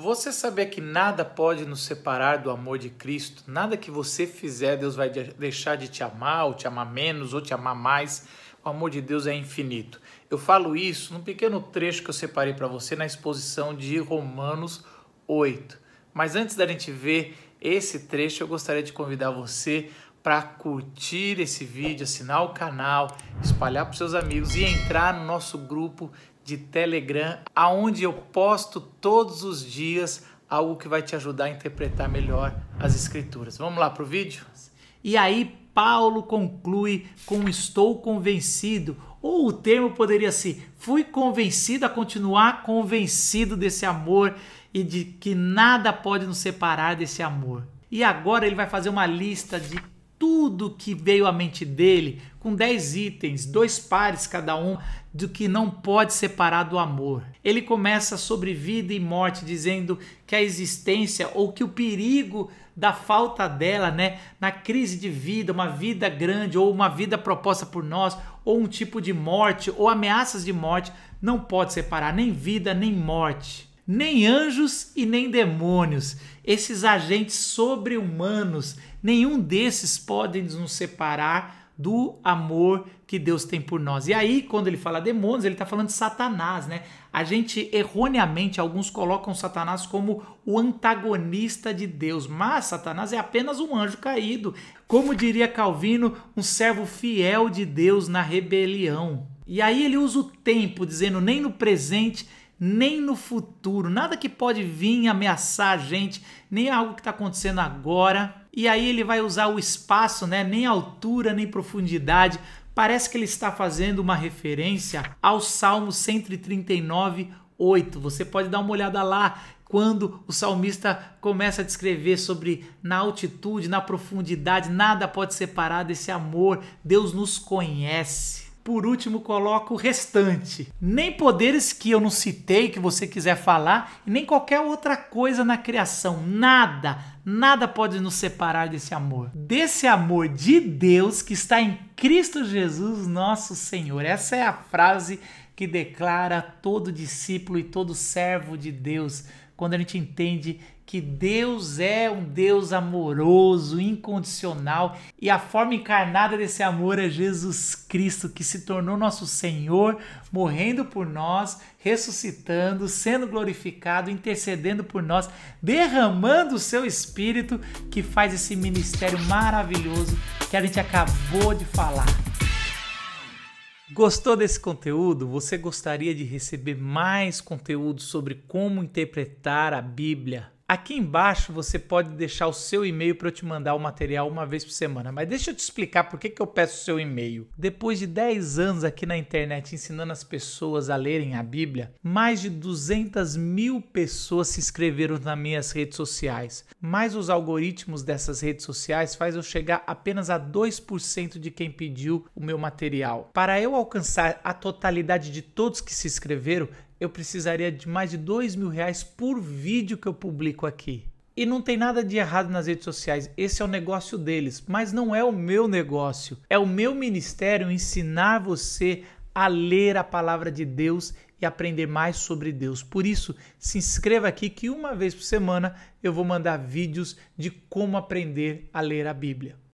Você saber que nada pode nos separar do amor de Cristo, nada que você fizer, Deus vai deixar de te amar, ou te amar menos, ou te amar mais. O amor de Deus é infinito. Eu falo isso num pequeno trecho que eu separei para você na exposição de Romanos 8. Mas antes da gente ver esse trecho, eu gostaria de convidar você para curtir esse vídeo, assinar o canal, espalhar para seus amigos e entrar no nosso grupo de Telegram, aonde eu posto todos os dias algo que vai te ajudar a interpretar melhor as escrituras. Vamos lá para o vídeo? E aí, Paulo conclui com estou convencido, ou o termo poderia ser fui convencido a continuar convencido desse amor e de que nada pode nos separar desse amor. E agora ele vai fazer uma lista de tudo que veio à mente dele, com 10 itens, dois pares cada um, do que não pode separar do amor. Ele começa sobre vida e morte, dizendo que a existência ou que o perigo da falta dela, né, na crise de vida, uma vida grande ou uma vida proposta por nós, ou um tipo de morte ou ameaças de morte, não pode separar nem vida nem morte nem anjos e nem demônios, esses agentes sobre-humanos, nenhum desses podem nos separar do amor que Deus tem por nós. E aí, quando ele fala demônios, ele está falando de Satanás, né? A gente erroneamente, alguns colocam Satanás como o antagonista de Deus, mas Satanás é apenas um anjo caído, como diria Calvino, um servo fiel de Deus na rebelião. E aí ele usa o tempo, dizendo nem no presente nem no futuro, nada que pode vir ameaçar a gente, nem algo que está acontecendo agora. E aí ele vai usar o espaço, né? nem altura, nem profundidade. Parece que ele está fazendo uma referência ao Salmo 139, 8. Você pode dar uma olhada lá quando o salmista começa a descrever sobre na altitude, na profundidade, nada pode separar desse amor. Deus nos conhece por último, coloco o restante. Nem poderes que eu não citei, que você quiser falar, nem qualquer outra coisa na criação. Nada, nada pode nos separar desse amor. Desse amor de Deus que está em Cristo Jesus, nosso Senhor. Essa é a frase que declara todo discípulo e todo servo de Deus quando a gente entende que Deus é um Deus amoroso, incondicional, e a forma encarnada desse amor é Jesus Cristo, que se tornou nosso Senhor, morrendo por nós, ressuscitando, sendo glorificado, intercedendo por nós, derramando o seu Espírito, que faz esse ministério maravilhoso que a gente acabou de falar. Gostou desse conteúdo? Você gostaria de receber mais conteúdo sobre como interpretar a Bíblia Aqui embaixo você pode deixar o seu e-mail para eu te mandar o material uma vez por semana. Mas deixa eu te explicar por que, que eu peço o seu e-mail. Depois de 10 anos aqui na internet ensinando as pessoas a lerem a Bíblia, mais de 200 mil pessoas se inscreveram nas minhas redes sociais. Mas os algoritmos dessas redes sociais faz eu chegar apenas a 2% de quem pediu o meu material. Para eu alcançar a totalidade de todos que se inscreveram, eu precisaria de mais de dois mil reais por vídeo que eu publico aqui. E não tem nada de errado nas redes sociais, esse é o negócio deles, mas não é o meu negócio. É o meu ministério ensinar você a ler a palavra de Deus e aprender mais sobre Deus. Por isso, se inscreva aqui que uma vez por semana eu vou mandar vídeos de como aprender a ler a Bíblia.